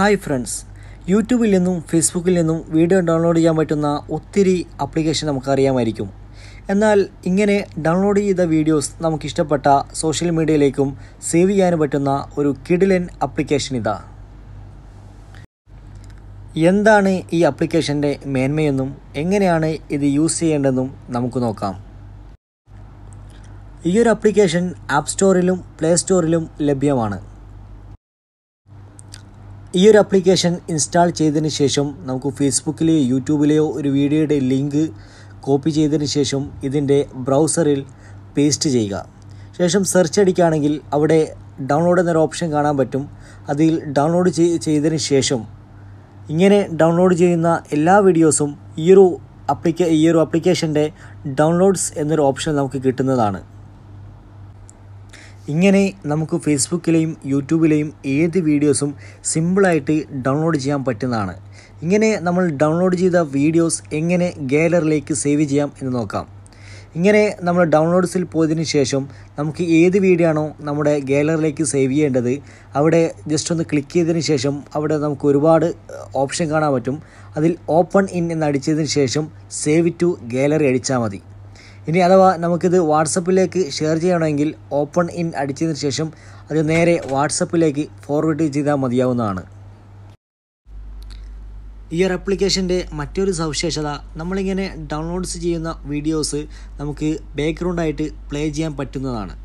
hi friends യൂട്യൂബിൽ നിന്നും ഫേസ്ബുക്കിൽ നിന്നും വീഡിയോ ഡൗൺലോഡ് ചെയ്യാൻ പറ്റുന്ന ഒത്തിരി ആപ്ലിക്കേഷൻ നമുക്കറിയാമായിരിക്കും എന്നാൽ ഇങ്ങനെ ഡൗൺലോഡ് ചെയ്ത വീഡിയോസ് നമുക്കിഷ്ടപ്പെട്ട സോഷ്യൽ മീഡിയയിലേക്കും സേവ് ചെയ്യാൻ പറ്റുന്ന ഒരു കിഡിലൻ ആപ്ലിക്കേഷൻ ഇതാ എന്താണ് ഈ ആപ്ലിക്കേഷൻ്റെ മേന്മയെന്നും എങ്ങനെയാണ് ഇത് യൂസ് ചെയ്യേണ്ടതെന്നും നമുക്ക് നോക്കാം ഈ ഒരു ആപ്ലിക്കേഷൻ ആപ്പ് സ്റ്റോറിലും പ്ലേ സ്റ്റോറിലും ലഭ്യമാണ് ഈ ഒരു ആപ്ലിക്കേഷൻ ഇൻസ്റ്റാൾ ചെയ്തതിന് ശേഷം നമുക്ക് ഫേസ്ബുക്കിലെയോ യൂട്യൂബിലെയോ ഒരു വീഡിയോയുടെ ലിങ്ക് കോപ്പി ചെയ്തതിന് ശേഷം ഇതിൻ്റെ ബ്രൗസറിൽ പേസ്റ്റ് ചെയ്യുക ശേഷം സെർച്ച് അടിക്കുകയാണെങ്കിൽ അവിടെ ഡൗൺലോഡ് എന്നൊരു ഓപ്ഷൻ കാണാൻ പറ്റും അതിൽ ഡൗൺലോഡ് ചെയ്തതിന് ശേഷം ഇങ്ങനെ ഡൗൺലോഡ് ചെയ്യുന്ന എല്ലാ വീഡിയോസും ഈ ഒരു അപ്ലിക്ക ഈ ഒരു ഡൗൺലോഡ്സ് എന്നൊരു ഓപ്ഷൻ നമുക്ക് കിട്ടുന്നതാണ് ഇങ്ങനെ നമുക്ക് ഫേസ്ബുക്കിലെയും യൂട്യൂബിലെയും ഏത് വീഡിയോസും സിമ്പിളായിട്ട് ഡൗൺലോഡ് ചെയ്യാൻ പറ്റുന്നതാണ് ഇങ്ങനെ നമ്മൾ ഡൗൺലോഡ് ചെയ്ത വീഡിയോസ് എങ്ങനെ ഗാലറിയിലേക്ക് സേവ് ചെയ്യാം എന്ന് നോക്കാം ഇങ്ങനെ നമ്മൾ ഡൗൺലോഡ്സിൽ പോയതിന് ശേഷം നമുക്ക് ഏത് വീഡിയോ ആണോ നമ്മുടെ ഗാലറിയിലേക്ക് സേവ് ചെയ്യേണ്ടത് അവിടെ ജസ്റ്റ് ഒന്ന് ക്ലിക്ക് ചെയ്തതിന് ശേഷം അവിടെ നമുക്ക് ഒരുപാട് ഓപ്ഷൻ കാണാൻ പറ്റും അതിൽ ഓപ്പൺ ഇൻ എന്ന് അടിച്ചതിന് ശേഷം സേവ് ടു ഗാലറി അടിച്ചാൽ മതി ഇനി അഥവാ നമുക്കിത് വാട്സപ്പിലേക്ക് ഷെയർ ചെയ്യണമെങ്കിൽ ഓപ്പൺ ഇൻ അടിച്ചതിന് ശേഷം അത് നേരെ വാട്സപ്പിലേക്ക് ഫോർവേഡ് ചെയ്താൽ മതിയാവുന്നതാണ് ഈ ഒരു അപ്ലിക്കേഷൻ്റെ മറ്റൊരു സവിശേഷത നമ്മളിങ്ങനെ ഡൗൺലോഡ്സ് ചെയ്യുന്ന വീഡിയോസ് നമുക്ക് ബാക്ക്ഗ്രൗണ്ടായിട്ട് പ്ലേ ചെയ്യാൻ പറ്റുന്നതാണ്